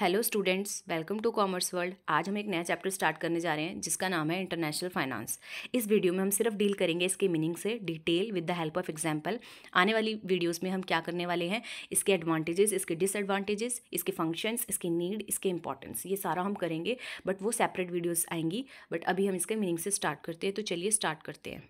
hello students welcome to commerce world आज हम एक नया चैप्टर स्टार्ट करने जा रहे हैं जिसका नाम है इंटरनेशनल फाइनेंस इस वीडियो में हम सिर्फ डील करेंगे इसके मीनिंग से detail with the help of example आने वाली वीडियोस में हम क्या करने वाले हैं इसके एडवांटेजेस इसके डिसएडवांटेजेस इसके फंक्शंस इसके नीड इसके इंपॉर्टेंस ये सारा हम करेंगे बट वो सेपरेट वीडियोज़ आएंगी बट अभी हम इसके मीनिंग से स्टार्ट करते हैं तो चलिए स्टार्ट करते हैं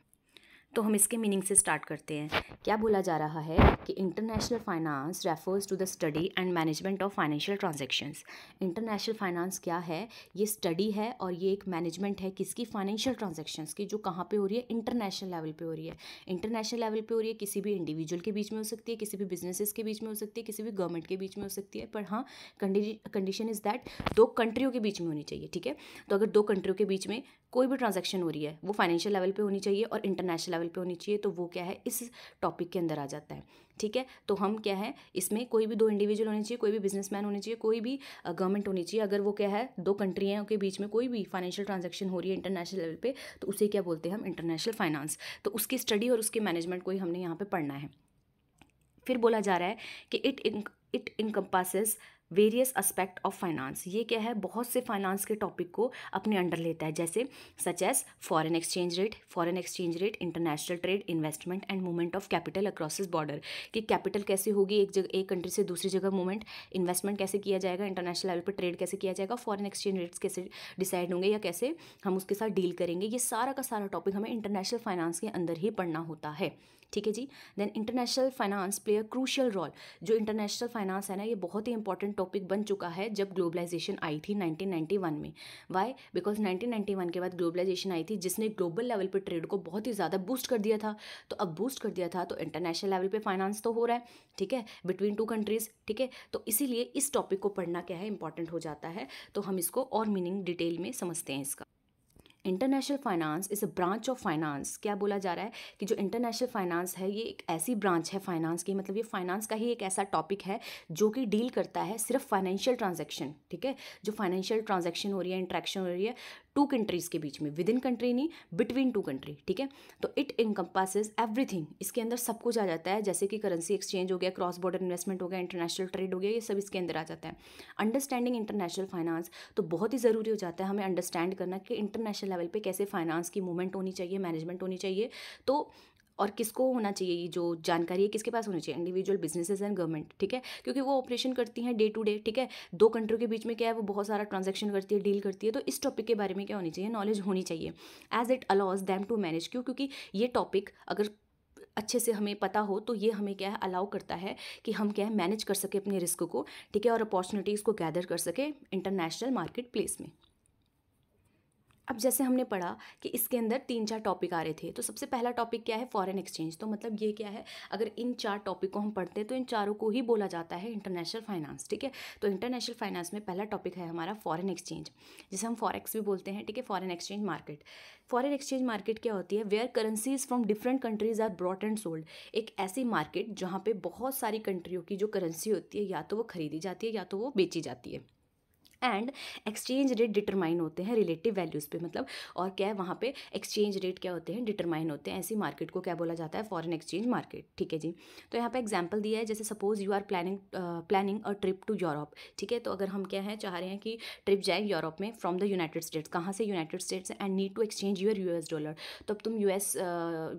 तो हम इसके मीनिंग से स्टार्ट करते हैं क्या बोला जा रहा है कि international finance refers to the study and management of financial transactions international finance क्या है ये स्टडी है और ये एक मैनेजमेंट है किसकी फाइनेंशियल ट्रांजेक्शन्स की जो कहाँ पे हो रही है इंटरनेशनल लेवल पे हो रही है इंटरनेशनल लेवल पे हो रही है किसी भी इंडिविजुअल के बीच में हो सकती है किसी भी बिजनेसेस के बीच में हो सकती है किसी भी गवर्नमेंट के बीच में हो सकती है पर हाँ कंडीशन इज़ दैट दो कंट्रियों के बीच में होनी चाहिए ठीक है तो अगर दो कंट्रियों के बीच में कोई भी ट्रांजेक्शन हो रही है वो फाइनेंशियल लेवल पे होनी चाहिए और इंटरनेशनल लेवल पे होनी चाहिए तो वो क्या है इस टॉपिक के अंदर आ जाता है ठीक है तो हम क्या है इसमें कोई भी दो इंडिविजुअल होने चाहिए कोई भी बिजनेसमैन होने चाहिए कोई भी गवर्नमेंट होनी चाहिए अगर वो क्या है दो कंट्रियों के बीच में कोई भी फाइनेंशियल ट्रांजेक्शन हो रही है इंटरनेशनल लेवल पे तो उसे क्या बोलते हैं हम इंटरनेशनल फाइनेंस तो उसकी स्टडी और उसके मैनेजमेंट को ही हमने यहाँ पर पढ़ना है फिर बोला जा रहा है कि it it encompasses various aspect of finance ये क्या है बहुत से फाइनेंस के टॉपिक को अपने अंडर लेता है जैसे such as foreign exchange rate foreign exchange rate international trade investment and movement of capital across border कि कैपिटल कैसे होगी एक जगह एक कंट्री से दूसरी जगह मूवमेंट इन्वेस्टमेंट कैसे किया जाएगा इंटरनेशनल लेवल पर ट्रेड कैसे किया जाएगा फॉरन एक्सचेंज रेट्स कैसे डिसाइड होंगे या कैसे हम उसके साथ डील करेंगे ये सारा का सारा टॉपिक हमें इंटरनेशनल फाइनेंस के अंदर ही पढ़ना होता है ठीक है जी then international finance play a crucial role जो इंटरनेशनल फाइनेंस है ना ये बहुत ही इंपॉर्टेंट टॉपिक बन चुका है जब ग्लोबलाइजेशन आई थी 1991 में वाई बिकॉज 1991 के बाद ग्लोबलाइजेशन आई थी जिसने ग्लोबल लेवल पर ट्रेड को बहुत ही ज़्यादा बूस्ट कर दिया था तो अब बूस्ट कर दिया था तो इंटरनेशनल लेवल पर फाइनेंस तो हो रहा है ठीक है बिटवीन टू कंट्रीज़ ठीक है तो इसीलिए इस टॉपिक को पढ़ना क्या है इंपॉर्टेंट हो जाता है तो हम इसको और मीनिंग डिटेल में समझते हैं इसका international finance is a branch of finance क्या बोला जा रहा है कि जो इंटरनेशनल फाइनेंस है ये एक ऐसी ब्रांच है फाइनेंस की मतलब ये फाइनेंस का ही एक ऐसा टॉपिक है जो कि डील करता है सिर्फ फाइनेंशियल ट्रांजेक्शन ठीक है जो फाइनेंशियल ट्रांजेक्शन हो रही है इंट्रैक्शन हो रही है टू कंट्रीज़ के बीच में विद इन कंट्री नहीं बिटवीन टू कंट्री ठीक है तो इट इनकम्पासेज एवरीथिंग इसके अंदर सब कुछ आ जाता है जैसे कि करेंसी एक्सचेंज हो गया क्रॉस बॉर्डर इन्वेस्टमेंट हो गया इंटरनेशनल ट्रेड हो गया ये सब इसके अंदर आ जाता है अंडरस्टैंडिंग इंटरनेशनल फाइनेंस तो बहुत ही ज़रूरी हो जाता है हमें अंडरस्टैंड करना कि इंटरनेशनल लेवल पर कैसे फाइनेंस की मूवमेंट होनी चाहिए मैनेजमेंट होनी चाहिए तो और किसको होना चाहिए ये जो जानकारी है किसके पास होनी चाहिए इंडिविजुअल बिजनेसेस एंड गवर्नमेंट ठीक है क्योंकि वो ऑपरेशन करती हैं डे टू डे ठीक है दो कंट्रियों के बीच में क्या है वो बहुत सारा ट्रांजेक्शन करती है डील करती है तो इस टॉपिक के बारे में क्या होनी चाहिए नॉलेज होनी चाहिए as it allows them to manage क्यों क्योंकि ये टॉपिक अगर अच्छे से हमें पता हो तो ये हमें क्या है अलाउ करता है कि हम क्या है मैनेज कर सके अपने रिस्क को ठीक है और अपॉर्चुनिटीज़ को गैदर कर सके इंटरनेशनल मार्केट प्लेस में जैसे हमने पढ़ा कि इसके अंदर तीन चार टॉपिक आ रहे थे तो सबसे पहला टॉपिक क्या है फॉरेन एक्सचेंज तो मतलब ये क्या है अगर इन चार टॉपिक को हम पढ़ते हैं तो इन चारों को ही बोला जाता है इंटरनेशनल फाइनेंस ठीक है तो इंटरनेशनल फाइनेंस में पहला टॉपिक है हमारा फॉरन एक्सचेंज जिसे हम फॉरेक्स भी बोलते हैं ठीक है foreign exchange market foreign exchange market क्या होती है where currencies from different countries are bought and sold एक ऐसी मार्केट जहाँ पर बहुत सारी कंट्रियों की जो करेंसी होती है या तो वो खरीदी जाती है या तो वो बेची जाती है एंड एक्सचेंज रेट डिटरमाइन होते हैं रिलेटिव वैल्यूज़ पे मतलब और क्या है वहाँ पे एक्सचेंज रेट क्या होते हैं डिटरमाइन होते हैं ऐसी मार्केट को क्या बोला जाता है फॉरेन एक्सचेंज मार्केट ठीक है जी तो यहाँ पे एग्जाम्पल दिया है जैसे suppose you are planning planning a trip to Europe ठीक है तो अगर हम क्या है चाह रहे हैं कि ट्रिप जाए यूरोप में फ्रॉम द यूनाइटेड स्टेट्स कहाँ से United States and need to exchange your US dollar तो अब तुम यू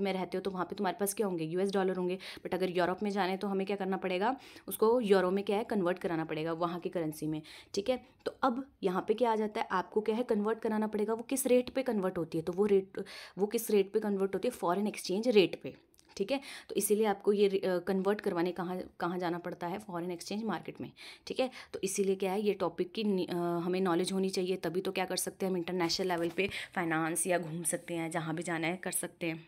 में रहते हो तो वहाँ पर तुम्हारे पास क्या होंगे यू डॉलर होंगे बट अगर यूरोप में जाने तो हमें क्या करना पड़ेगा उसको यूरो में क्या है कन्वर्ट कराना पड़ेगा वहाँ की करेंसी में ठीक है तो तो अब यहाँ पे क्या आ जाता है आपको क्या है कन्वर्ट कराना पड़ेगा वो किस रेट पे कन्वर्ट होती है तो वो रेट वो किस रेट पे कन्वर्ट होती है फॉरेन एक्सचेंज रेट पे ठीक है तो इसीलिए आपको ये कन्वर्ट करवाने कहाँ कहाँ जाना पड़ता है फॉरेन एक्सचेंज मार्केट में ठीक है तो इसीलिए क्या है ये टॉपिक की हमें नॉलेज होनी चाहिए तभी तो क्या कर सकते हैं हम इंटरनेशनल लेवल पर फाइनेंस या घूम सकते हैं जहाँ भी जाना है कर सकते हैं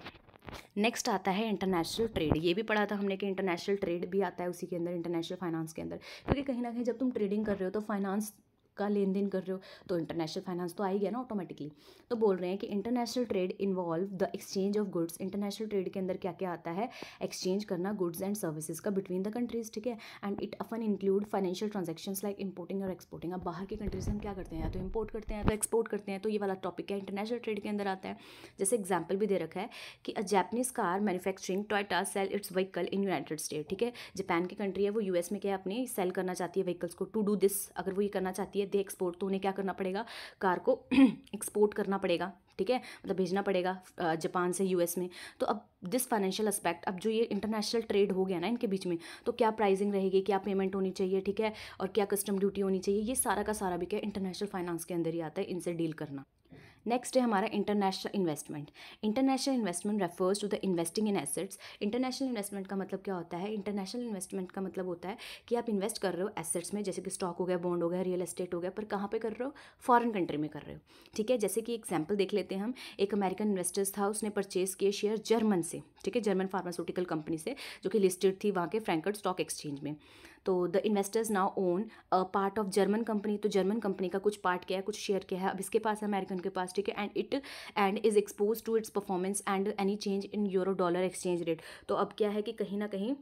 नेक्स्ट आता है इंटरनेशनल ट्रेड ये भी पढ़ा था हमने कि इंटरनेशनल ट्रेड भी आता है उसी के अंदर इंटरनेशनल फाइनेंस के अंदर क्योंकि कहीं ना कहीं जब तुम ट्रेडिंग कर रहे हो तो फाइनेंस का लेन देन कर रहे हो तो इंटरनेशनल फाइनेंस तो आ ही गया ना ऑटोमेटिकली तो बोल रहे हैं कि international trade involve the exchange of goods international trade के अंदर क्या क्या आता है एक्सचेंज करना गुड्स एंड सर्विसेज का बिटवीन द कंट्रीज ठीक है and it often include financial transaction like importing और एक्सपोर्टिंग अब बाहर की कंट्रीज हम क्या करते हैं या तो इम्पोर्ट करते हैं तो एक्सपोर्ट करते हैं तो ये वाला टॉपिक है इंटरनेशनल ट्रेड के अंदर आता है जैसे एग्जाम्पल भी दे रखा है कि a Japanese car manufacturing Toyota sell its vehicle in United State ठीक है जापान की कंट्री है वो यूएस में क्या अपनी अपने सेल करना चाहती है व्हीकल्स को टू डू दिस अगर वो ये करना चाहती है ये दे एक्सपोर्ट तो उन्हें क्या करना पड़ेगा कार को एक्सपोर्ट करना पड़ेगा ठीक है मतलब भेजना पड़ेगा जापान से यूएस में तो अब दिस फाइनेंशियल एस्पेक्ट अब जो ये इंटरनेशनल ट्रेड हो गया ना इनके बीच में तो क्या प्राइसिंग रहेगी क्या पेमेंट होनी चाहिए ठीक है और क्या कस्टम ड्यूटी होनी चाहिए ये सारा का सारा भी क्या इंटरनेशनल फाइनेंस के अंदर ही आता है इनसे डील करना नेक्स्ट है हमारा international investment international investment refers to the investing in assets international investment का मतलब क्या होता है इंटरनेशनल इन्वेस्टमेंट का मतलब होता है कि आप इन्वेस्ट कर रहे हो एसेट्स में जैसे कि स्टॉक हो गया बॉन्ड हो गया रियल एस्टेट हो गया पर कहाँ पर कर रहे हो फॉरन कंट्री में कर रहे हो ठीक है जैसे कि एग्जाम्पल देख लेते हैं हम एक अमेरिकन इन्वेस्टर्स था उसने परचेज किए शेयर जर्मन से ठीक है जर्मन फार्मास्यूटिकल कंपनी से जो कि लिस्टेड थी वहाँ के फ्रैंकफर्ट स्टॉक एक्सचेंज में तो the investors now own a part of German company तो जर्मन कंपनी का कुछ पार्ट क्या है कुछ शेयर क्या है अब इसके पास है अमेरिकन के पास ठीक है and it and is expose to its performance and any change in euro dollar exchange rate तो अब क्या है कि कहीं ना कहीं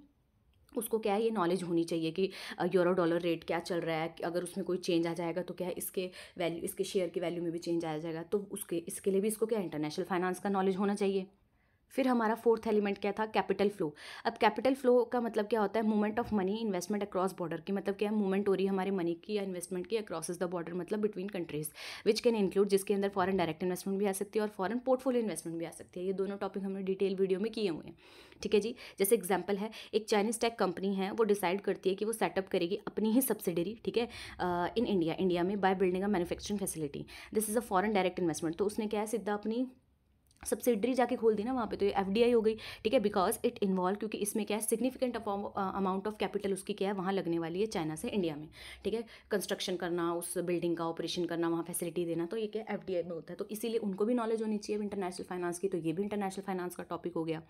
उसको क्या है ये नॉलेज होनी चाहिए कि यूरो डॉलर रेट क्या चल रहा है अगर उसमें कोई चेंज आ जाएगा तो क्या है इसके वैल्यू इसके शेयर की वैल्यू में भी चेंज आ जाएगा तो उसके इसके लिए भी इसको क्या इंटरनेशनल फाइनेंस का नॉलेज होना चाहिए फिर हमारा फोर्थ एलिमेंट क्या था कैपिटल फ्लो अब कैपिटल फ्लो का मतलब क्या होता है movement of money investment across border की मतलब क्या है मूवमेंट हो रही है हमारे मनी की या इन्वेस्टमेंट की अक्रॉस द बॉर्डर मतलब between countries which can include जिसके अंदर फॉरन डायरेक्ट इन्वेस्टमेंट भी आ सकती है और फॉरन पोर्टफोलियो इन्वेस्टमेंट भी आ सकती है ये दोनों टॉपिक हमने डिटेल वीडियो में किए हुए हैं ठीक है जी जैसे एग्जाम्पल है एक चाइनीज टेक कंपनी है वो डिसाइड करती है कि वो सेटअप करेगी अपनी ही सब्सिडरी ठीक है इन इंडिया इंडिया में by building a manufacturing facility this is a foreign direct investment तो उसने क्या है सीधा अपनी सब्सिडरी जाके खोल दी ना वहाँ पे तो ये एफ हो गई ठीक है बिकॉज इट इन्वॉल्व क्योंकि इसमें क्या है सिग्निफिकेंट अमाउंट ऑफ कैपिटल उसकी क्या है वहाँ लगने वाली है चाइना से इंडिया में ठीक है कंस्ट्रक्शन करना उस बिल्डिंग का ऑपरेशन करना वहाँ फैसिलिटी देना तो ये क्या एफ में होता है तो इसीलिए उनको भी नॉलेज होनी चाहिए इंटरनेशनल फाइनेंस की तो ये भी इंटरनेशनल फाइनेंस का टॉपिक हो गया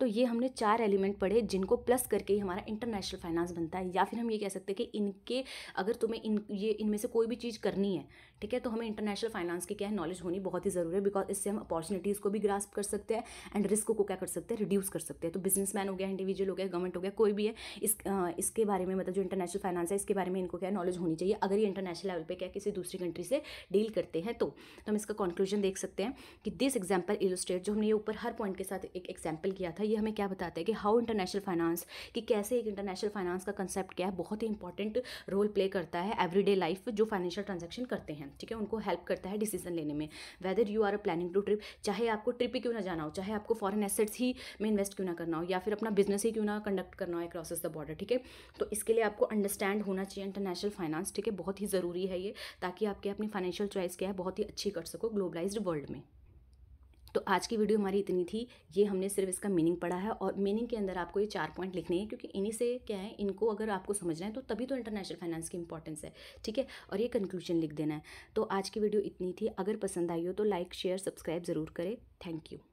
तो ये हमने चार एलिमेंट पढ़े जिनको प्लस करके ही हमारा इंटरनेशनल फाइनेंस बनता है या फिर हम ये कह सकते हैं कि इनके अगर तुम्हें इन ये इनमें से कोई भी चीज़ करनी है ठीक है तो हमें इंटरनेशनल फाइनेंस की क्या है नॉलेज होनी बहुत ही ज़रूरी है बिकॉज इससे हम अपॉर्चुनिटीज़ को भी ग्रास्प कर सकते हैं एंड रिस्क को क्या कर सकते हैं रिड्यूस कर सकते हैं तो बिजनेस हो गया इंडिविजुअल हो गया गवर्नमेंट हो गया कोई भी है इस आ, इसके बारे में मतलब जो इंटरनेशनल फाइनेंस है इसके बारे में इनको क्या नॉलेज होनी चाहिए अगर ये इंटरनेशनल लेवल पर क्या किसी दूसरी कंट्री से डील करते हैं तो, तो हम इसका कंक्लूजन देख सकते हैं कि दिस एग्जाम्पल इलोस्ट्रेट जो हमने ये ऊपर हर पॉइंट के साथ एक एग्जाम्पल किया था था ये हमें क्या बताता है कि हाउ इंटरनेशनल फाइनेंस कि कैसे एक इंटरनेशनल फाइनेंस का कंसेप्ट क्या है बहुत ही इंपॉर्टेंट रोल प्ले करता है एवरीडे लाइफ जो फाइनेंशियल ट्रांजेक्शन करते हैं ठीक है उनको हेल्प करता है डिसीजन लेने में whether you are a planning to trip चाहे आपको ट्रिप ही क्यों ना जाना हो चाहे आपको फॉरन एसेट्स ही में इन्वेस्ट क्यों ना करना हो या फिर अपना बिजनेस ही क्यों ना कंडक्ट करना हो क्रॉसेस द बॉर्डर ठीक है तो इसके लिए आपको अंडरस्टैंड होना चाहिए इंटरनेशनल फाइनेंस ठीक है बहुत ही ज़रूरी है ये ताकि आपके अपनी फाइनेंशियल चॉइस क्या है बहुत ही अच्छी कर सको ग्लोबलाइज्ड वर्ल्ड में तो आज की वीडियो हमारी इतनी थी ये हमने सिर्फ इसका मीनिंग पढ़ा है और मीनिंग के अंदर आपको ये चार पॉइंट लिखने हैं क्योंकि इन्हीं से क्या है इनको अगर आपको समझना है तो तभी तो इंटरनेशनल फाइनेंस की इंपॉर्टेंस है ठीक है और ये कंक्लूजन लिख देना है तो आज की वीडियो इतनी थी अगर पसंद आई हो तो लाइक शेयर सब्सक्राइब ज़रूर करें थैंक यू